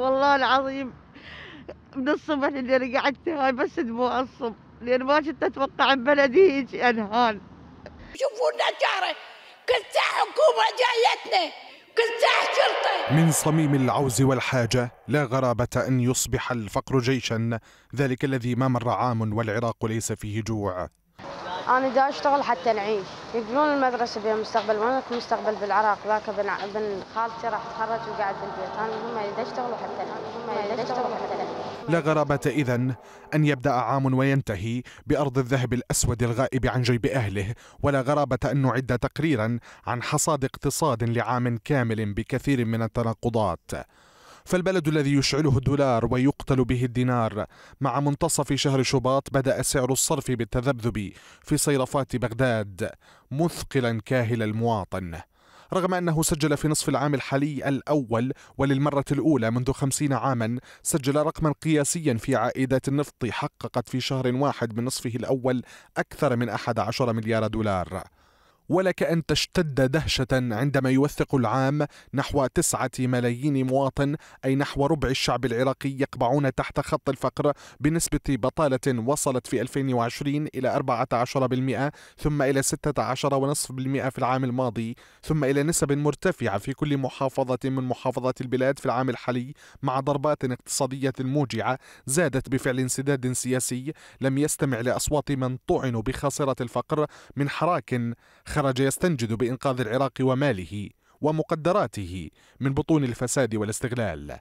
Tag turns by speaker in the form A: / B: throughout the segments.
A: والله العظيم من الصبح اللي انا قعدت هاي بس دموع الصب لان ما كنت اتوقع بلدي هيك انهان لنا جاره كل ساعه حكومه جايتنا كل ساعه شرطه من صميم العوز والحاجه لا غرابه ان يصبح الفقر جيشا ذلك الذي ما مر عام والعراق ليس فيه جوع أنا دا أشتغل حتى نعيش يقولون المدرسة بها مستقبل وأنا مستقبل بالعراق ذاك ابن ابن خالتي راح تخرج وقاعد بالبيت أنا هم دا أشتغلوا حتى هم دا أشتغلوا حتى لا غرابة إذا أن يبدأ عام وينتهي بأرض الذهب الأسود الغائب عن جيب أهله ولا غرابة أن نعد تقريرا عن حصاد اقتصاد لعام كامل بكثير من التناقضات فالبلد الذي يشعله الدولار ويقتل به الدينار مع منتصف شهر شباط بدأ سعر الصرف بالتذبذب في صيرفات بغداد مثقلا كاهل المواطن رغم أنه سجل في نصف العام الحالي الأول وللمرة الأولى منذ خمسين عاما سجل رقما قياسيا في عائدات النفط حققت في شهر واحد من نصفه الأول أكثر من 11 مليار دولار ولك أن تشتد دهشة عندما يوثق العام نحو تسعة ملايين مواطن أي نحو ربع الشعب العراقي يقبعون تحت خط الفقر بنسبة بطالة وصلت في 2020 إلى 14% ثم إلى 16.5% في العام الماضي ثم إلى نسب مرتفعة في كل محافظة من محافظات البلاد في العام الحالي مع ضربات اقتصادية موجعة زادت بفعل انسداد سياسي لم يستمع لأصوات من طعنوا بخاصرة الفقر من حراك خ خرج يستنجد بإنقاذ العراق وماله ومقدراته من بطون الفساد والاستغلال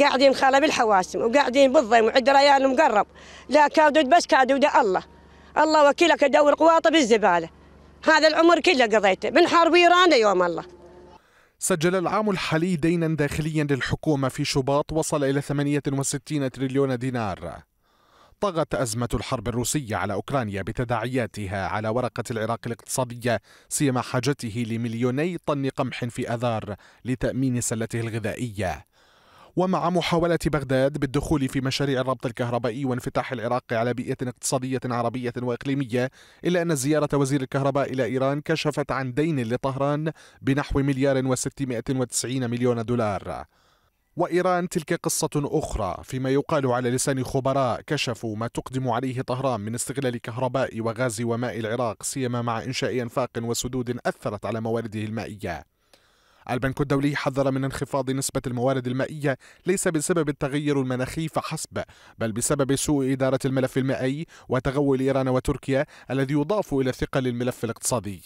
A: قاعدين خاله بالحواسم وقاعدين بالضيم وعند ريان مقرب لا كادود بس كادود الله الله وكيلك أدور قواطه بالزباله هذا العمر كله قضيته من حرب ايران يوم الله سجل العام الحالي دينا داخليا للحكومة في شباط وصل إلى 68 تريليون دينار طغت أزمة الحرب الروسية على أوكرانيا بتداعياتها على ورقة العراق الاقتصادية سيما حاجته لمليوني طن قمح في أذار لتأمين سلته الغذائية ومع محاولة بغداد بالدخول في مشاريع الربط الكهربائي وانفتاح العراق على بيئة اقتصادية عربية وإقليمية إلا أن زيارة وزير الكهرباء إلى إيران كشفت عن دين لطهران بنحو مليار وستمائة وتسعين مليون دولار وإيران تلك قصة أخرى فيما يقال على لسان خبراء كشفوا ما تقدم عليه طهران من استغلال كهرباء وغاز وماء العراق سيما مع إنشاء أنفاق وسدود أثرت على موارده المائية البنك الدولي حذر من انخفاض نسبة الموارد المائية ليس بسبب التغير المناخي فحسب بل بسبب سوء إدارة الملف المائي وتغول إيران وتركيا الذي يضاف إلى ثقل الملف الاقتصادي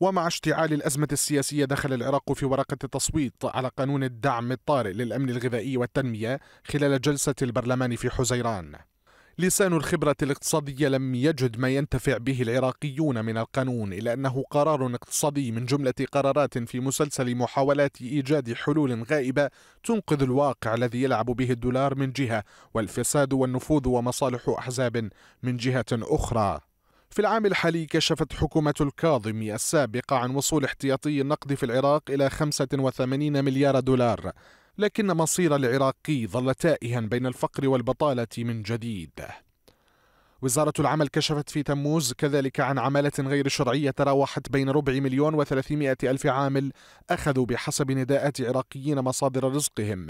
A: ومع اشتعال الأزمة السياسية دخل العراق في ورقة التصويت على قانون الدعم الطارئ للأمن الغذائي والتنمية خلال جلسة البرلمان في حزيران لسان الخبرة الاقتصادية لم يجد ما ينتفع به العراقيون من القانون إلا أنه قرار اقتصادي من جملة قرارات في مسلسل محاولات إيجاد حلول غائبة تنقذ الواقع الذي يلعب به الدولار من جهة والفساد والنفوذ ومصالح أحزاب من جهة أخرى في العام الحالي كشفت حكومة الكاظمي السابقة عن وصول احتياطي النقد في العراق إلى 85 مليار دولار لكن مصير العراقي ظل تائها بين الفقر والبطالة من جديد وزارة العمل كشفت في تموز كذلك عن عمالة غير شرعية تراوحت بين ربع مليون وثلاثمائة ألف عامل أخذوا بحسب نداءات عراقيين مصادر رزقهم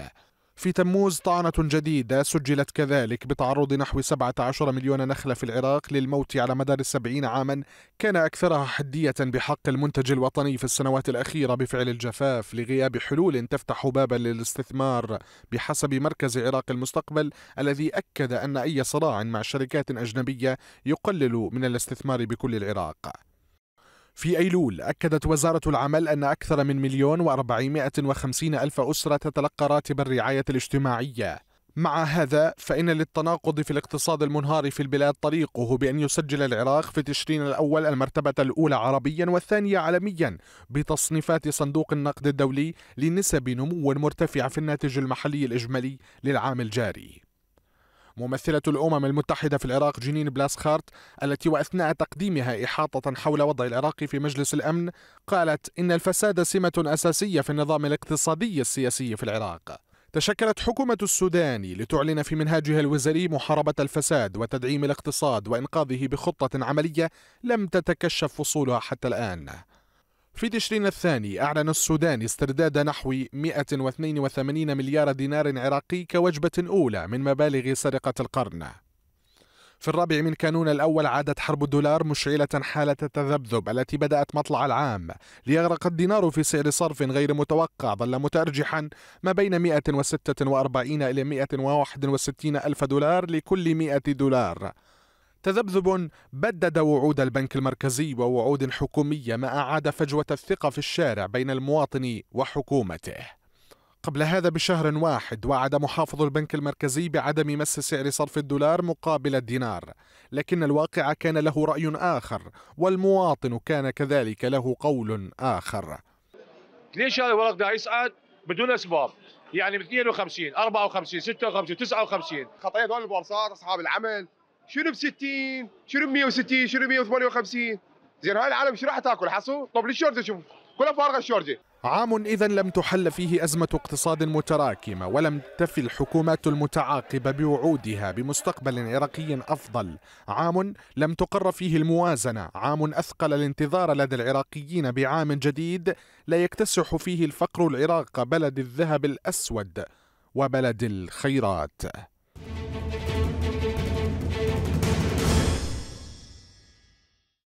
A: في تموز طعنة جديدة سجلت كذلك بتعرض نحو 17 مليون نخلة في العراق للموت على مدار السبعين عاما كان أكثرها حدية بحق المنتج الوطني في السنوات الأخيرة بفعل الجفاف لغياب حلول تفتح بابا للاستثمار بحسب مركز عراق المستقبل الذي أكد أن أي صراع مع شركات أجنبية يقلل من الاستثمار بكل العراق في أيلول أكدت وزارة العمل أن أكثر من مليون وأربعمائة وخمسين ألف أسرة تتلقى راتب الرعاية الاجتماعية مع هذا فإن للتناقض في الاقتصاد المنهار في البلاد طريقه بأن يسجل العراق في تشرين الأول المرتبة الأولى عربيا والثانية عالميا بتصنيفات صندوق النقد الدولي لنسب نمو مرتفعة في الناتج المحلي الإجمالي للعام الجاري ممثلة الأمم المتحدة في العراق جنين بلاسخارت التي وأثناء تقديمها إحاطة حول وضع العراق في مجلس الأمن قالت إن الفساد سمة أساسية في النظام الاقتصادي السياسي في العراق تشكلت حكومة السودان لتعلن في منهاجها الوزاري محاربة الفساد وتدعيم الاقتصاد وإنقاذه بخطة عملية لم تتكشف فصولها حتى الآن في تشرين الثاني أعلن السودان استرداد نحو 182 مليار دينار عراقي كوجبة أولى من مبالغ سرقة القرن في الرابع من كانون الأول عادت حرب الدولار مشعلة حالة التذبذب التي بدأت مطلع العام ليغرق الدينار في سعر صرف غير متوقع ظل متأرجحا ما بين 146 إلى 161 ألف دولار لكل 100 دولار تذبذب بدد وعود البنك المركزي ووعود حكومية ما أعاد فجوة الثقة في الشارع بين المواطن وحكومته قبل هذا بشهر واحد وعد محافظ البنك المركزي بعدم مس سعر صرف الدولار مقابل الدينار لكن الواقع كان له رأي آخر والمواطن كان كذلك له قول آخر ليش هذا الورق ده يصعد بدون أسباب يعني من 52 54 56 59 خطية دول البورصات أصحاب العمل شنو ب 60 شنو ب 160 شنو ب 158 زين هاي العالم شو راح تاكل حصو طب ليش شورجه شوف كلها فارغه الشورجه عام إذا لم تحل فيه أزمة اقتصاد متراكمة ولم تفي الحكومات المتعاقبة بوعودها بمستقبل عراقي أفضل عام لم تقر فيه الموازنة عام أثقل الانتظار لدى العراقيين بعام جديد لا يكتسح فيه الفقر العراق بلد الذهب الأسود وبلد الخيرات